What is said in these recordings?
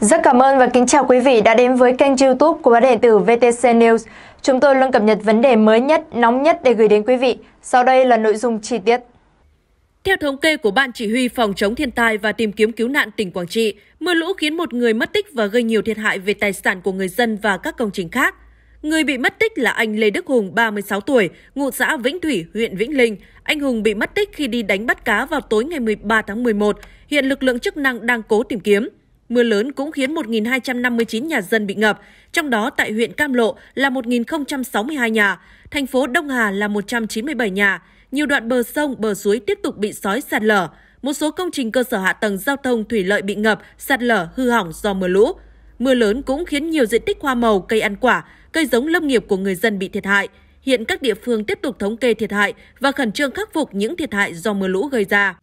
Rất cảm ơn và kính chào quý vị đã đến với kênh youtube của báo điện tử VTC News. Chúng tôi luôn cập nhật vấn đề mới nhất, nóng nhất để gửi đến quý vị. Sau đây là nội dung chi tiết. Theo thống kê của Ban Chỉ huy Phòng chống thiên tai và tìm kiếm cứu nạn tỉnh Quảng Trị, mưa lũ khiến một người mất tích và gây nhiều thiệt hại về tài sản của người dân và các công trình khác. Người bị mất tích là anh Lê Đức Hùng, 36 tuổi, ngụ xã Vĩnh Thủy, huyện Vĩnh Linh. Anh Hùng bị mất tích khi đi đánh bắt cá vào tối ngày 13 tháng 11. Hiện lực lượng chức năng đang cố tìm kiếm. Mưa lớn cũng khiến 1.259 nhà dân bị ngập, trong đó tại huyện Cam Lộ là 1.062 nhà, thành phố Đông Hà là 197 nhà. Nhiều đoạn bờ sông, bờ suối tiếp tục bị sói sạt lở. Một số công trình cơ sở hạ tầng giao thông thủy lợi bị ngập, sạt lở, hư hỏng do mưa lũ. Mưa lớn cũng khiến nhiều diện tích hoa màu, cây ăn quả, cây giống lâm nghiệp của người dân bị thiệt hại. Hiện các địa phương tiếp tục thống kê thiệt hại và khẩn trương khắc phục những thiệt hại do mưa lũ gây ra.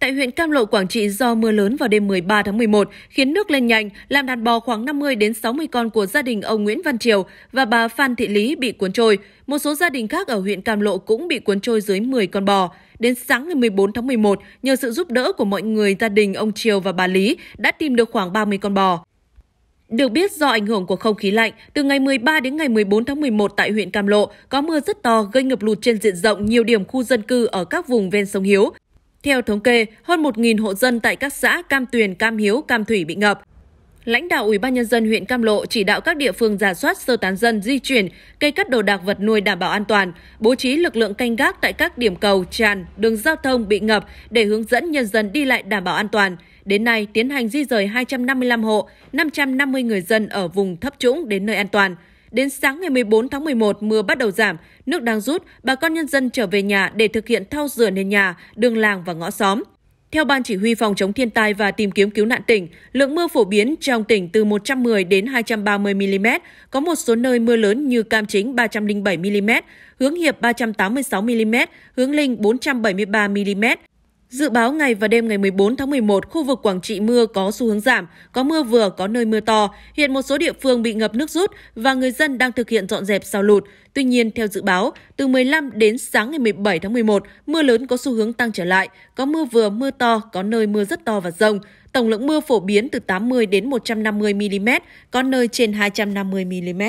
Tại huyện Cam Lộ, Quảng Trị do mưa lớn vào đêm 13 tháng 11 khiến nước lên nhanh, làm đàn bò khoảng 50 đến 60 con của gia đình ông Nguyễn Văn Triều và bà Phan Thị Lý bị cuốn trôi. Một số gia đình khác ở huyện Cam Lộ cũng bị cuốn trôi dưới 10 con bò. Đến sáng ngày 14 tháng 11, nhờ sự giúp đỡ của mọi người, gia đình ông Triều và bà Lý đã tìm được khoảng 30 con bò. Được biết do ảnh hưởng của không khí lạnh, từ ngày 13 đến ngày 14 tháng 11 tại huyện Cam Lộ có mưa rất to gây ngập lụt trên diện rộng nhiều điểm khu dân cư ở các vùng ven sông Hiếu. Theo thống kê, hơn 1.000 hộ dân tại các xã Cam Tuyền, Cam Hiếu, Cam Thủy bị ngập. Lãnh đạo Ủy ban nhân dân huyện Cam Lộ chỉ đạo các địa phương giả soát sơ tán dân di chuyển, cây cất đồ đạc vật nuôi đảm bảo an toàn, bố trí lực lượng canh gác tại các điểm cầu, tràn, đường giao thông bị ngập để hướng dẫn nhân dân đi lại đảm bảo an toàn. Đến nay, tiến hành di rời 255 hộ, 550 người dân ở vùng thấp trũng đến nơi an toàn. Đến sáng ngày 14 tháng 11, mưa bắt đầu giảm, nước đang rút, bà con nhân dân trở về nhà để thực hiện thao rửa nền nhà, đường làng và ngõ xóm. Theo Ban Chỉ huy Phòng chống thiên tai và tìm kiếm cứu nạn tỉnh, lượng mưa phổ biến trong tỉnh từ 110 đến 230 mm, có một số nơi mưa lớn như Cam Chính 307 mm, Hướng Hiệp 386 mm, Hướng Linh 473 mm, Dự báo ngày và đêm ngày 14 tháng 11, khu vực Quảng Trị mưa có xu hướng giảm, có mưa vừa, có nơi mưa to. Hiện một số địa phương bị ngập nước rút và người dân đang thực hiện dọn dẹp sau lụt. Tuy nhiên, theo dự báo, từ 15 đến sáng ngày 17 tháng 11, mưa lớn có xu hướng tăng trở lại, có mưa vừa, mưa to, có nơi mưa rất to và rông. Tổng lượng mưa phổ biến từ 80 đến 150 mm, có nơi trên 250 mm.